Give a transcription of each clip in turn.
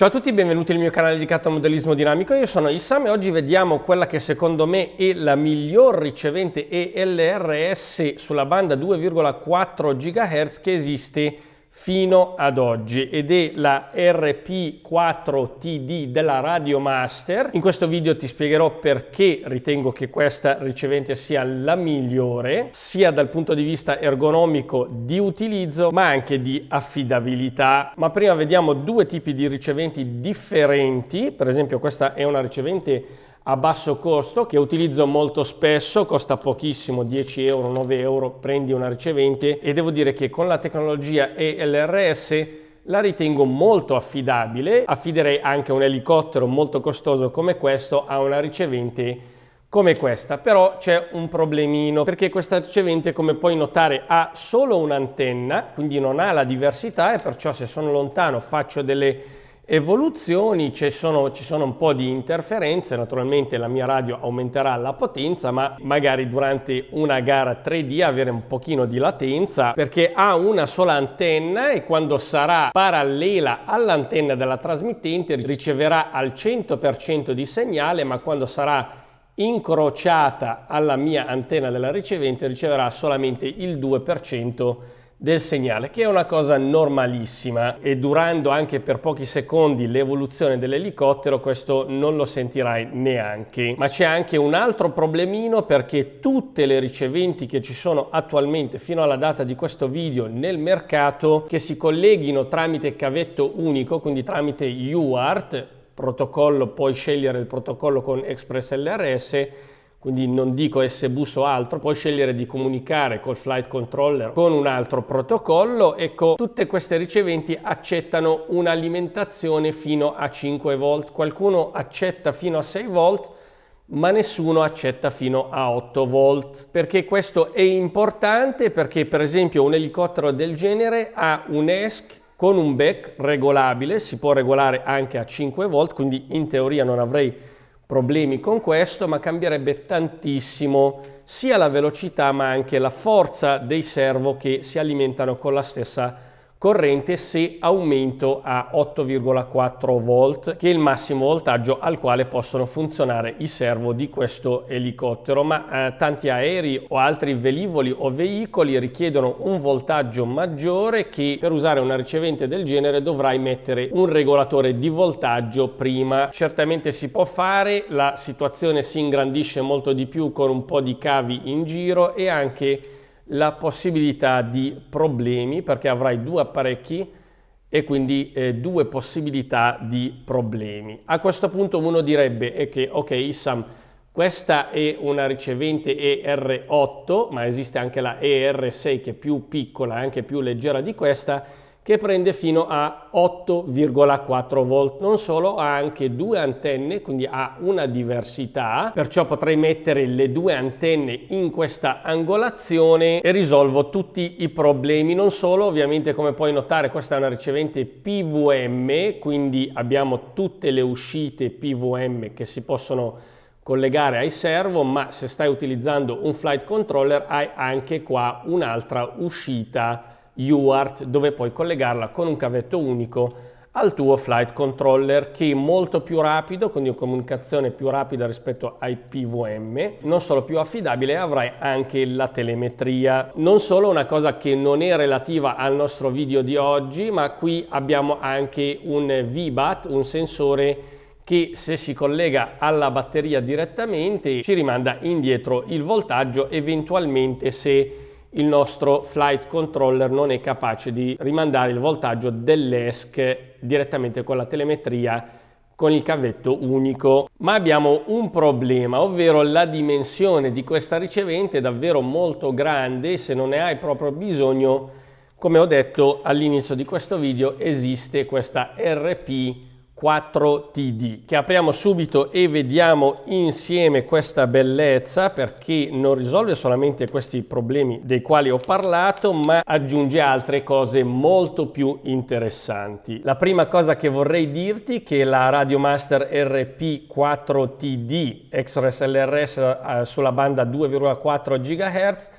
Ciao a tutti, benvenuti nel mio canale dedicato al modellismo dinamico, io sono Issam e oggi vediamo quella che secondo me è la miglior ricevente ELRS sulla banda 2,4 GHz che esiste fino ad oggi ed è la RP4TD della Radio Master. In questo video ti spiegherò perché ritengo che questa ricevente sia la migliore, sia dal punto di vista ergonomico di utilizzo, ma anche di affidabilità. Ma prima vediamo due tipi di riceventi differenti, per esempio questa è una ricevente a basso costo che utilizzo molto spesso, costa pochissimo, 10 euro, 9 euro, prendi una ricevente e devo dire che con la tecnologia ELRS la ritengo molto affidabile, affiderei anche un elicottero molto costoso come questo a una ricevente come questa, però c'è un problemino perché questa ricevente come puoi notare ha solo un'antenna, quindi non ha la diversità e perciò se sono lontano faccio delle evoluzioni, ci sono, ci sono, un po' di interferenze, naturalmente la mia radio aumenterà la potenza, ma magari durante una gara 3D avere un pochino di latenza perché ha una sola antenna e quando sarà parallela all'antenna della trasmittente riceverà al 100% di segnale, ma quando sarà incrociata alla mia antenna della ricevente riceverà solamente il 2% del segnale, che è una cosa normalissima e durando anche per pochi secondi l'evoluzione dell'elicottero questo non lo sentirai neanche. Ma c'è anche un altro problemino perché tutte le riceventi che ci sono attualmente fino alla data di questo video nel mercato che si colleghino tramite cavetto unico, quindi tramite UART, protocollo, puoi scegliere il protocollo con Express LRS, quindi non dico SBUS o altro, puoi scegliere di comunicare col flight controller con un altro protocollo. Ecco, tutte queste riceventi accettano un'alimentazione fino a 5 volt, qualcuno accetta fino a 6 volt, ma nessuno accetta fino a 8 volt. Perché questo è importante? Perché per esempio un elicottero del genere ha un ESC con un back regolabile, si può regolare anche a 5 volt, quindi in teoria non avrei problemi con questo, ma cambierebbe tantissimo sia la velocità ma anche la forza dei servo che si alimentano con la stessa velocità corrente se aumento a 8,4 volt che è il massimo voltaggio al quale possono funzionare i servo di questo elicottero ma eh, tanti aerei o altri velivoli o veicoli richiedono un voltaggio maggiore che per usare una ricevente del genere dovrai mettere un regolatore di voltaggio prima certamente si può fare la situazione si ingrandisce molto di più con un po' di cavi in giro e anche la possibilità di problemi perché avrai due apparecchi e quindi eh, due possibilità di problemi. A questo punto uno direbbe eh, che ok Issam questa è una ricevente ER8 ma esiste anche la ER6 che è più piccola e anche più leggera di questa che prende fino a 8,4 volt. Non solo, ha anche due antenne, quindi ha una diversità, perciò potrei mettere le due antenne in questa angolazione e risolvo tutti i problemi. Non solo, ovviamente come puoi notare questa è una ricevente PVM, quindi abbiamo tutte le uscite PVM che si possono collegare ai servo, ma se stai utilizzando un flight controller hai anche qua un'altra uscita UART dove puoi collegarla con un cavetto unico al tuo flight controller che è molto più rapido, quindi comunicazione più rapida rispetto ai PVM, non solo più affidabile, avrai anche la telemetria. Non solo una cosa che non è relativa al nostro video di oggi, ma qui abbiamo anche un VBAT, un sensore che se si collega alla batteria direttamente ci rimanda indietro il voltaggio eventualmente se il nostro flight controller non è capace di rimandare il voltaggio dell'ESC direttamente con la telemetria con il cavetto unico. Ma abbiamo un problema, ovvero la dimensione di questa ricevente è davvero molto grande, se non ne hai proprio bisogno, come ho detto all'inizio di questo video, esiste questa RP 4TD che apriamo subito e vediamo insieme questa bellezza perché non risolve solamente questi problemi dei quali ho parlato ma aggiunge altre cose molto più interessanti. La prima cosa che vorrei dirti è che la Radiomaster RP4TD Extra SLRS eh, sulla banda 2,4 GHz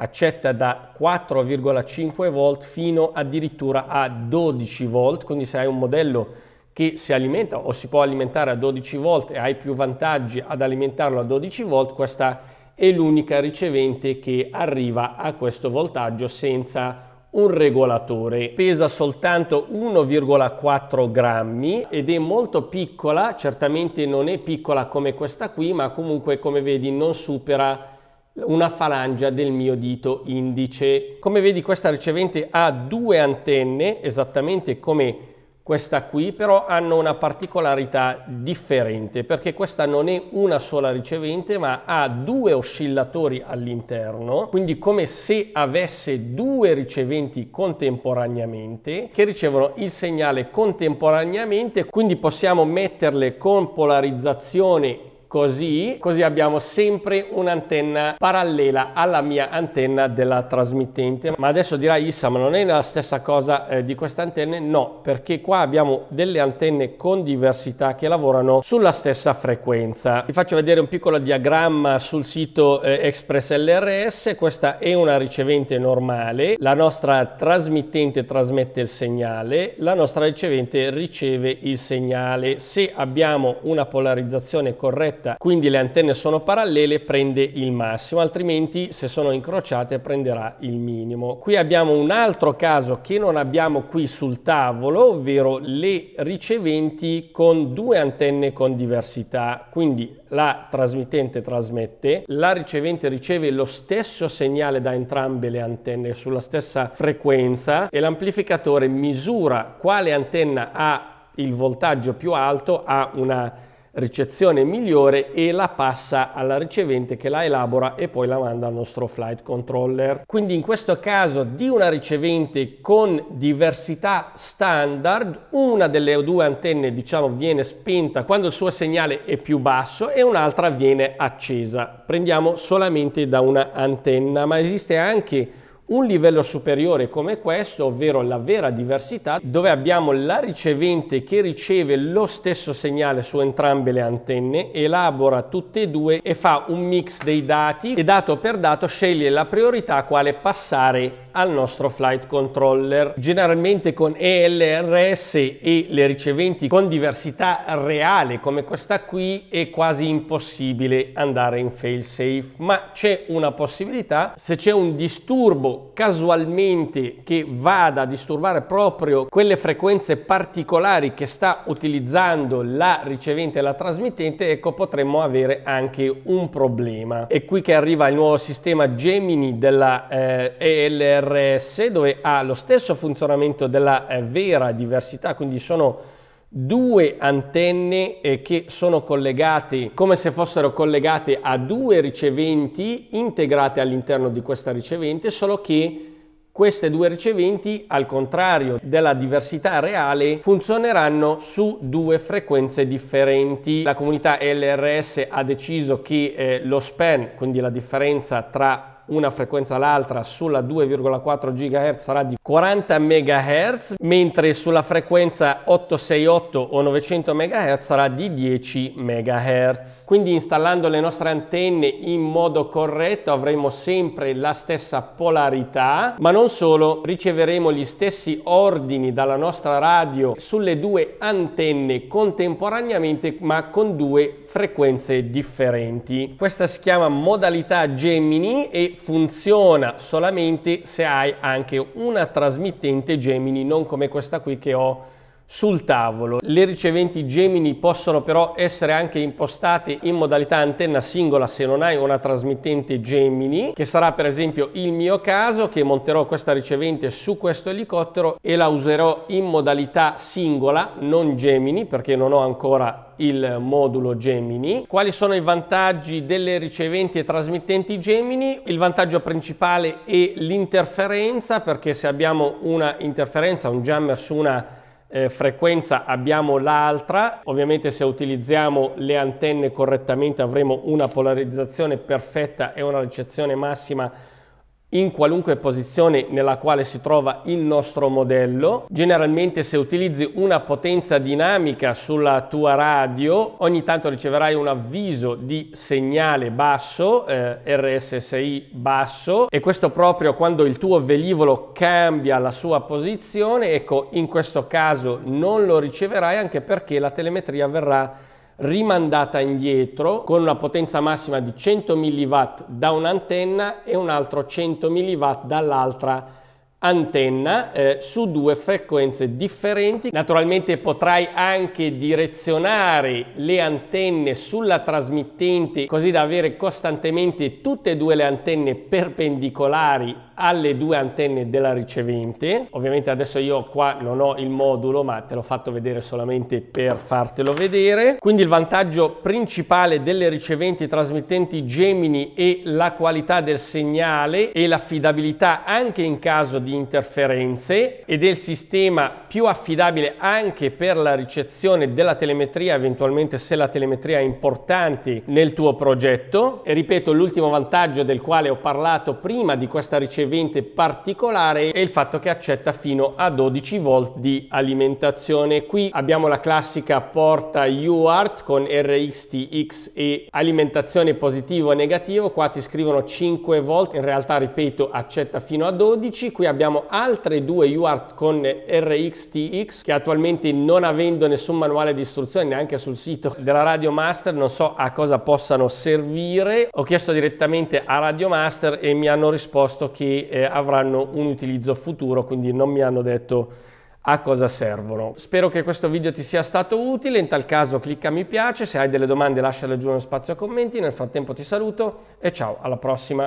accetta da 4,5 V fino addirittura a 12 V quindi se hai un modello che si alimenta o si può alimentare a 12 volt e hai più vantaggi ad alimentarlo a 12 volt, questa è l'unica ricevente che arriva a questo voltaggio senza un regolatore. Pesa soltanto 1,4 grammi ed è molto piccola, certamente non è piccola come questa qui, ma comunque come vedi non supera una falangia del mio dito indice. Come vedi questa ricevente ha due antenne, esattamente come questa qui però hanno una particolarità differente perché questa non è una sola ricevente ma ha due oscillatori all'interno quindi come se avesse due riceventi contemporaneamente che ricevono il segnale contemporaneamente quindi possiamo metterle con polarizzazione così, così abbiamo sempre un'antenna parallela alla mia antenna della trasmittente. Ma adesso dirai Issa, ma non è la stessa cosa eh, di queste antenne? No, perché qua abbiamo delle antenne con diversità che lavorano sulla stessa frequenza. Vi faccio vedere un piccolo diagramma sul sito eh, Express LRS, questa è una ricevente normale, la nostra trasmittente trasmette il segnale, la nostra ricevente riceve il segnale. Se abbiamo una polarizzazione corretta stretta, quindi le antenne sono parallele, prende il massimo, altrimenti se sono incrociate prenderà il minimo. Qui abbiamo un altro caso che non abbiamo qui sul tavolo, ovvero le riceventi con due antenne con diversità, quindi la trasmittente trasmette, la ricevente riceve lo stesso segnale da entrambe le antenne sulla stessa frequenza e l'amplificatore misura quale antenna ha il voltaggio più alto, ha una ricezione migliore e la passa alla ricevente che la elabora e poi la manda al nostro flight controller. Quindi in questo caso di una ricevente con diversità standard, una delle due antenne diciamo viene spenta quando il suo segnale è più basso e un'altra viene accesa. Prendiamo solamente da una antenna, ma esiste anche un livello superiore come questo, ovvero la vera diversità, dove abbiamo la ricevente che riceve lo stesso segnale su entrambe le antenne, elabora tutte e due e fa un mix dei dati e dato per dato sceglie la priorità a quale passare al nostro flight controller. Generalmente con ELRS e le riceventi con diversità reale come questa qui è quasi impossibile andare in failsafe, ma c'è una possibilità se c'è un disturbo casualmente che vada a disturbare proprio quelle frequenze particolari che sta utilizzando la ricevente e la trasmittente, ecco potremmo avere anche un problema. È qui che arriva il nuovo sistema Gemini della eh, ELRS DRS dove ha lo stesso funzionamento della eh, vera diversità, quindi sono due antenne eh, che sono collegate come se fossero collegate a due riceventi integrate all'interno di questa ricevente, solo che queste due riceventi, al contrario della diversità reale, funzioneranno su due frequenze differenti. La comunità LRS ha deciso che eh, lo span, quindi la differenza tra una frequenza all'altra sulla 2,4 GHz sarà di 40 MHz, mentre sulla frequenza 868 o 900 MHz sarà di 10 MHz. Quindi installando le nostre antenne in modo corretto avremo sempre la stessa polarità, ma non solo, riceveremo gli stessi ordini dalla nostra radio sulle due antenne contemporaneamente ma con due frequenze differenti. Questa si chiama modalità Gemini e funziona solamente se hai anche una trasmittente Gemini, non come questa qui che ho sul tavolo. Le riceventi Gemini possono però essere anche impostate in modalità antenna singola se non hai una trasmittente Gemini, che sarà per esempio il mio caso che monterò questa ricevente su questo elicottero e la userò in modalità singola, non Gemini, perché non ho ancora il modulo Gemini. Quali sono i vantaggi delle riceventi e trasmittenti Gemini? Il vantaggio principale è l'interferenza perché se abbiamo una interferenza, un jammer su una eh, frequenza abbiamo l'altra, ovviamente se utilizziamo le antenne correttamente avremo una polarizzazione perfetta e una ricezione massima in qualunque posizione nella quale si trova il nostro modello. Generalmente se utilizzi una potenza dinamica sulla tua radio, ogni tanto riceverai un avviso di segnale basso, eh, RSSI basso, e questo proprio quando il tuo velivolo cambia la sua posizione, ecco in questo caso non lo riceverai anche perché la telemetria verrà rimandata indietro con una potenza massima di 100 mW da un'antenna e un altro 100 mW dall'altra antenna eh, su due frequenze differenti. Naturalmente potrai anche direzionare le antenne sulla trasmittente così da avere costantemente tutte e due le antenne perpendicolari alle due antenne della ricevente. Ovviamente adesso io qua non ho il modulo ma te l'ho fatto vedere solamente per fartelo vedere. Quindi il vantaggio principale delle riceventi trasmittenti Gemini è la qualità del segnale e l'affidabilità anche in caso di interferenze ed è il sistema più affidabile anche per la ricezione della telemetria eventualmente se la telemetria è importante nel tuo progetto. E ripeto l'ultimo vantaggio del quale ho parlato prima di questa ricevente rilevante particolare è il fatto che accetta fino a 12 volt di alimentazione. Qui abbiamo la classica porta UART con RXTX e alimentazione positivo e negativo, qua ti scrivono 5 volt, in realtà ripeto accetta fino a 12, qui abbiamo altre due UART con RXTX che attualmente non avendo nessun manuale di istruzione neanche sul sito della Radio Master non so a cosa possano servire. Ho chiesto direttamente a Radio Master e mi hanno risposto che eh, avranno un utilizzo futuro, quindi non mi hanno detto a cosa servono. Spero che questo video ti sia stato utile, in tal caso clicca mi piace, se hai delle domande lasciale giù nello spazio commenti, nel frattempo ti saluto e ciao, alla prossima!